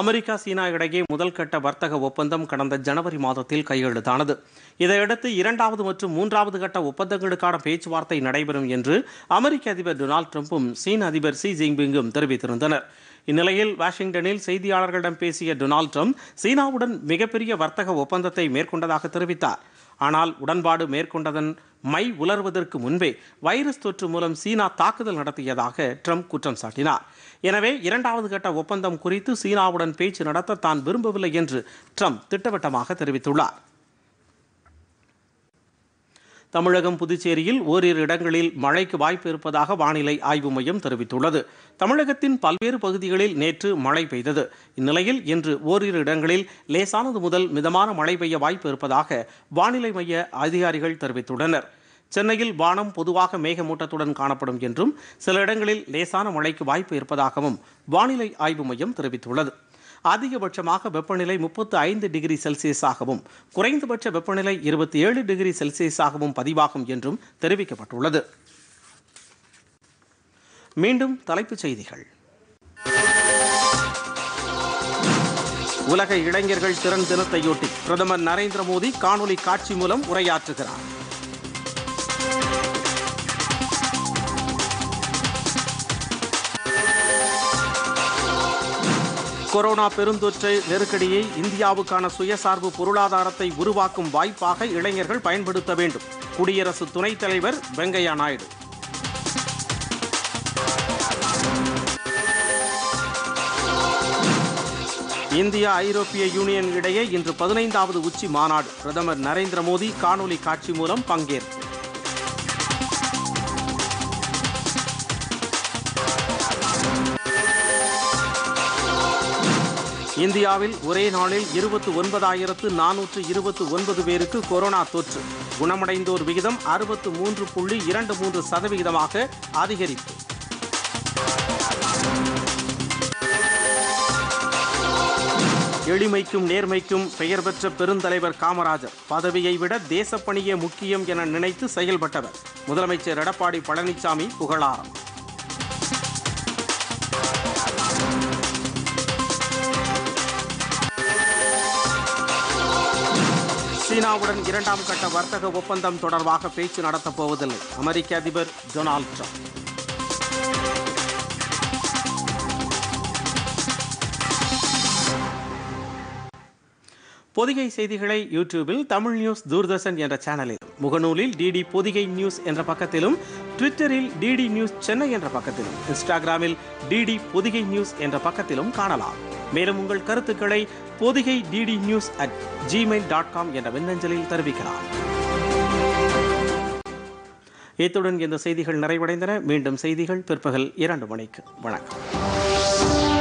அமெரிக்கா சீனா இடையே முதல் கட்ட வர்த்தக ஒப்பந்தம் கடந்த ஜனவரி மாதத்தில் கையெழுத்தானது இதையடுத்து இரண்டாவது மற்றும் மூன்றாவது கட்ட ஒப்பந்தங்களுக்கான பேச்சுவார்த்தை நடைபெறும் என்று அமெரிக்க அதிபர் டொனால்ட் ட்ரம்ப்பும் சீன அதிபர் ஷி ஜின்பிங்கும் தெரிவித்திருந்தனர் இந்நிலையில் வாஷிங்டனில் செய்தியாளர்களிடம் பேசிய டொனால்ட் ட்ரம்ப் சீனாவுடன் மிகப்பெரிய வர்த்தக ஒப்பந்தத்தை மேற்கொண்டதாக தெரிவித்தார் ஆனால் உடன்பாடு மேற்கொண்டதன் மை உலர்வதற்கு முன்பே வைரஸ் தொற்று மூலம் சீனா தாக்குதல் நடத்தியதாக ட்ரம்ப் குற்றம் சாட்டினார் எனவே இரண்டாவது கட்ட ஒப்பந்தம் குறித்து சீனாவுடன் பேச்சு நடத்த தான் விரும்பவில்லை என்று ட்ரம்ப் திட்டவட்டமாக தெரிவித்துள்ளார் தமிழகம் புதுச்சேரியில் ஓரிரு இடங்களில் மழைக்கு வாய்ப்பு இருப்பதாக வானிலை ஆய்வு மையம் தெரிவித்துள்ளது தமிழகத்தின் பல்வேறு பகுதிகளில் நேற்று மழை பெய்தது இந்நிலையில் இன்று ஓரிரு இடங்களில் லேசானது முதல் மிதமான மழை பெய்ய வாய்ப்பு இருப்பதாக வானிலை மைய அதிகாரிகள் தெரிவித்துள்ளனர் சென்னையில் வானம் பொதுவாக மேகமூட்டத்துடன் காணப்படும் என்றும் சில இடங்களில் லேசான மழைக்கு வாய்ப்பு இருப்பதாகவும் வானிலை ஆய்வு மையம் தெரிவித்துள்ளது அதிகபட்சமாக வெப்பநிலை முப்பத்து ஐந்து டிகிரி செல்சியஸாகவும் குறைந்தபட்ச வெப்பநிலை இருபத்தி ஏழு டிகிரி செல்சியஸாகவும் பதிவாகும் என்றும் தெரிவிக்கப்பட்டுள்ளது மீண்டும் தலைப்புச் செய்திகள் உலக இளைஞர்கள் திறன் தினத்தையொட்டி பிரதமர் நரேந்திர மோடி காணொலி காட்சி மூலம் உரையாற்றுகிறார் கொரோனா பெருந்தொற்றை நெருக்கடியை இந்தியாவுக்கான சுயசார்பு பொருளாதாரத்தை உருவாக்கும் வாய்ப்பாக இளைஞர்கள் பயன்படுத்த வேண்டும் குடியரசு துணைத் தலைவர் வெங்கையா நாயுடு இந்தியா ஐரோப்பிய யூனியன் இடையே இன்று பதினைந்தாவது உச்சி மாநாடு பிரதமர் நரேந்திர மோடி காணொலி காட்சி மூலம் பங்கேற்பு இந்தியாவில் ஒரே நாளில் இருபத்தி ஒன்பதாயிரத்து நானூற்று இருபத்தி ஒன்பது பேருக்கு கொரோனா தொற்று குணமடைந்தோர் விகிதம் அறுபத்து மூன்று புள்ளி இரண்டு மூன்று சதவிகிதமாக அதிகரிப்பு எளிமைக்கும் நேர்மைக்கும் பெயர் பெற்ற பெருந்தலைவர் காமராஜர் பதவியை விட தேசப்பணியே முக்கியம் என நினைத்து செயல்பட்டவர் முதலமைச்சர் எடப்பாடி பழனிசாமி புகழாரம் சீனாவுடன் இரண்டாம் கட்ட வர்த்தக ஒப்பந்தம் தொடர்பாக பேச்சு நடத்தப்போவதில்லை அமெரிக்க அதிபர் டொனால்டு ட்ரம்ப் பொதிகை செய்திகளை யூடியூபில் தமிழ் நியூஸ் தூர்தர்ஷன் என்ற சேனலில் முகநூலில் டிடி பொதிகை நியூஸ் என்ற பக்கத்திலும் ட்விட்டரில் டிடி நியூஸ் சென்னை என்ற பக்கத்திலும் இன்ஸ்டாகிராமில் டிடி பொதிகை நியூஸ் என்ற பக்கத்திலும் காணலாம் மேலும் உங்கள் கருத்துக்களை Podhigai DD news at Gmail dot com என்ற மின்னஞ்சலில் தெரிவிக்கலாம் இத்துடன் இந்த செய்திகள் நிறைவடைந்தன மீண்டும் செய்திகள் பிற்பகல் இரண்டு மணிக்கு வணக்கம்